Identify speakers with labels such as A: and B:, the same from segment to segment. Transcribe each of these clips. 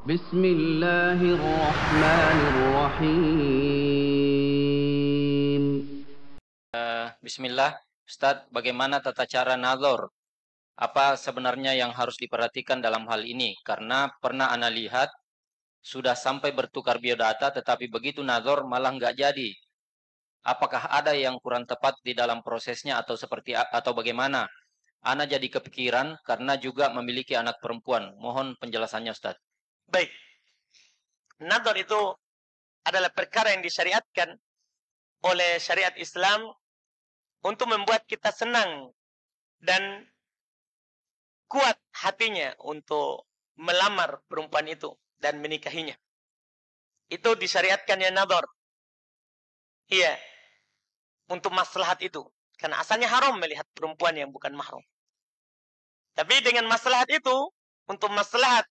A: Bismillahirrahmanirrahim. uh, Bismillah, Ustaz, bagaimana tata cara nazar? Apa sebenarnya yang harus diperhatikan dalam hal ini? Karena pernah Ana lihat sudah sampai bertukar biodata tetapi begitu nazar malah nggak jadi. Apakah ada yang kurang tepat di dalam prosesnya atau seperti atau bagaimana? Ana jadi kepikiran karena juga memiliki anak perempuan. Mohon penjelasannya Ustadz. Baik. Nador itu adalah perkara yang disyariatkan oleh syariat Islam untuk membuat kita senang dan kuat hatinya untuk melamar perempuan itu dan menikahinya. Itu disyariatkannya nador. Iya. Untuk maslahat itu. Karena asalnya haram melihat perempuan yang bukan mahram. Tapi dengan maslahat itu, untuk maslahat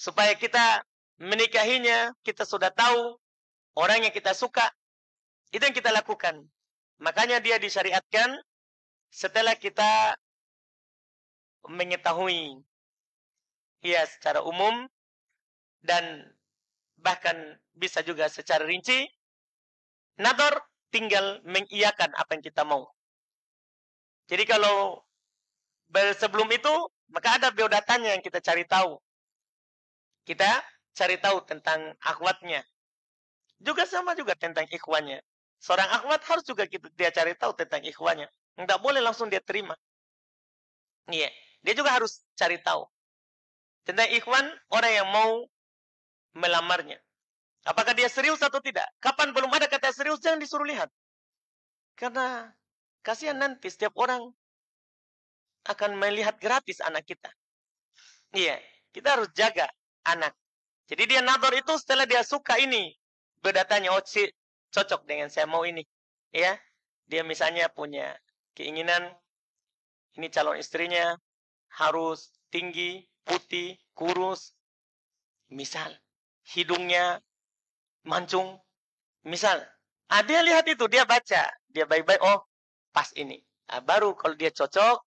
A: supaya kita menikahinya, kita sudah tahu orang yang kita suka. Itu yang kita lakukan. Makanya dia disyariatkan setelah kita mengetahui ya secara umum dan bahkan bisa juga secara rinci nador tinggal mengiyakan apa yang kita mau. Jadi kalau sebelum itu maka ada biodatanya yang kita cari tahu kita cari tahu tentang akhwatnya. Juga sama juga tentang ikhwannya. Seorang akhwat harus juga kita, dia cari tahu tentang ikhwannya. Nggak boleh langsung dia terima. Iya. Dia juga harus cari tahu. Tentang ikhwan, orang yang mau melamarnya. Apakah dia serius atau tidak? Kapan belum ada kata serius, jangan disuruh lihat. Karena kasihan nanti setiap orang akan melihat gratis anak kita. Iya, kita harus jaga anak. Jadi dia nador itu setelah dia suka ini. Berdatanya, oh si, cocok dengan saya mau ini. Ya, dia misalnya punya keinginan ini calon istrinya harus tinggi, putih, kurus. Misal, hidungnya mancung. Misal, ah, dia lihat itu, dia baca. Dia baik-baik, oh pas ini. Nah, baru kalau dia cocok,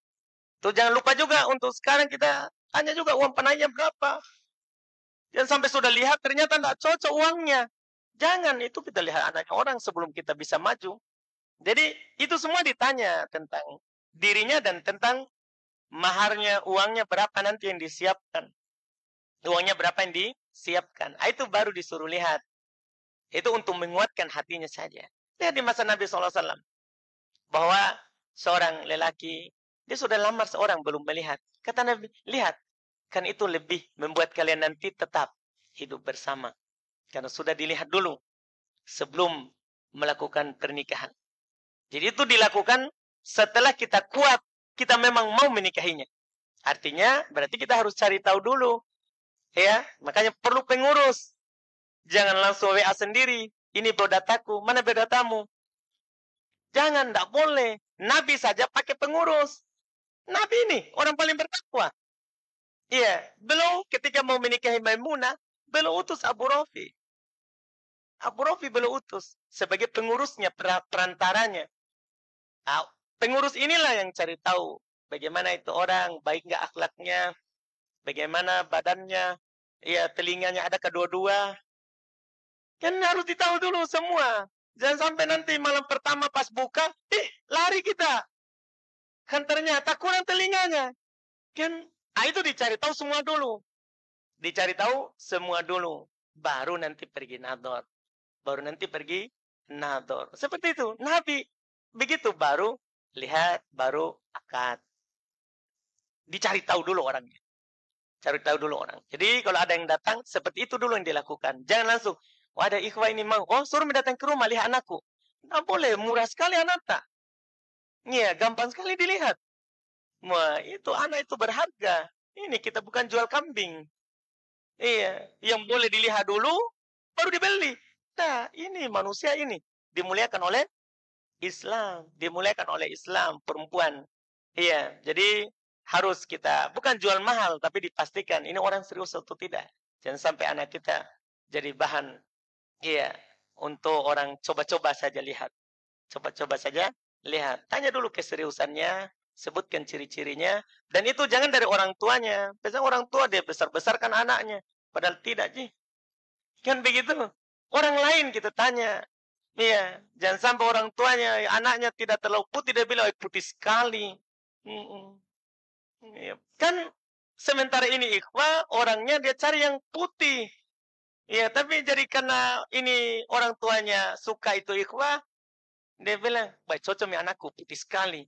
A: tuh jangan lupa juga untuk sekarang kita tanya juga uang penanya berapa. Dan sampai sudah lihat ternyata tidak cocok uangnya. Jangan itu kita lihat anak orang sebelum kita bisa maju. Jadi itu semua ditanya tentang dirinya dan tentang maharnya, uangnya berapa nanti yang disiapkan. Uangnya berapa yang disiapkan. Ah, itu baru disuruh lihat. Itu untuk menguatkan hatinya saja. Lihat di masa Nabi SAW. Bahwa seorang lelaki, dia sudah lamar seorang belum melihat. Kata Nabi, lihat Kan itu lebih membuat kalian nanti tetap hidup bersama. Karena sudah dilihat dulu sebelum melakukan pernikahan. Jadi itu dilakukan setelah kita kuat, kita memang mau menikahinya. Artinya berarti kita harus cari tahu dulu. Ya, makanya perlu pengurus. Jangan langsung WA sendiri. Ini berdataku mana berdatamu Jangan, tidak boleh. Nabi saja pakai pengurus. Nabi ini orang paling bertakwa. Iya, beliau ketika mau menikahi Maimunah, beliau utus Abu Rafi. Abu Rafi beliau utus sebagai pengurusnya, perantaranya. Nah, pengurus inilah yang cari tahu bagaimana itu orang, baik nggak akhlaknya, bagaimana badannya, ya telinganya ada kedua-dua. Kan harus ditahu dulu semua. Jangan sampai nanti malam pertama pas buka, ih lari kita. Kan ternyata kurang telinganya. Kan Nah, itu dicari tahu semua dulu. Dicari tahu semua dulu. Baru nanti pergi nador. Baru nanti pergi nador. Seperti itu. Nabi. Begitu baru lihat, baru akad. Dicari tahu dulu orangnya. Cari tahu dulu orang. Jadi kalau ada yang datang, seperti itu dulu yang dilakukan. Jangan langsung, wah ada ikhwah ini mau, oh suruh datang ke rumah, lihat anakku. Nah boleh, murah sekali anak tak. Iya, gampang sekali dilihat. Wah, itu anak itu berharga. Ini kita bukan jual kambing. Iya, yang boleh dilihat dulu, baru dibeli. Nah, ini manusia ini dimuliakan oleh Islam, dimuliakan oleh Islam perempuan. Iya, jadi harus kita bukan jual mahal tapi dipastikan ini orang serius atau tidak. Jangan sampai anak kita jadi bahan iya untuk orang coba-coba saja lihat. Coba-coba saja lihat. Tanya dulu keseriusannya, sebutkan ciri-cirinya dan itu jangan dari orang tuanya biasanya orang tua dia besar-besarkan anaknya padahal tidak sih kan begitu orang lain kita tanya iya jangan sampai orang tuanya anaknya tidak terlalu putih dia bilang putih sekali Iya. kan sementara ini ikhwa orangnya dia cari yang putih Iya, tapi jadi karena ini orang tuanya suka itu ikhwa, dia bilang, baik cocok ya anakku, putih sekali.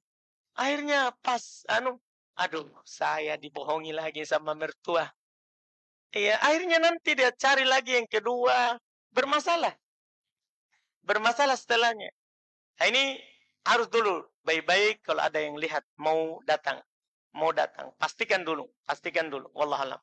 A: Akhirnya pas anu, aduh, saya dibohongi lagi sama mertua. Iya, akhirnya nanti dia cari lagi yang kedua, bermasalah. Bermasalah setelahnya. Nah, ini harus dulu baik-baik kalau ada yang lihat mau datang, mau datang, pastikan dulu, pastikan dulu. Wallahualam.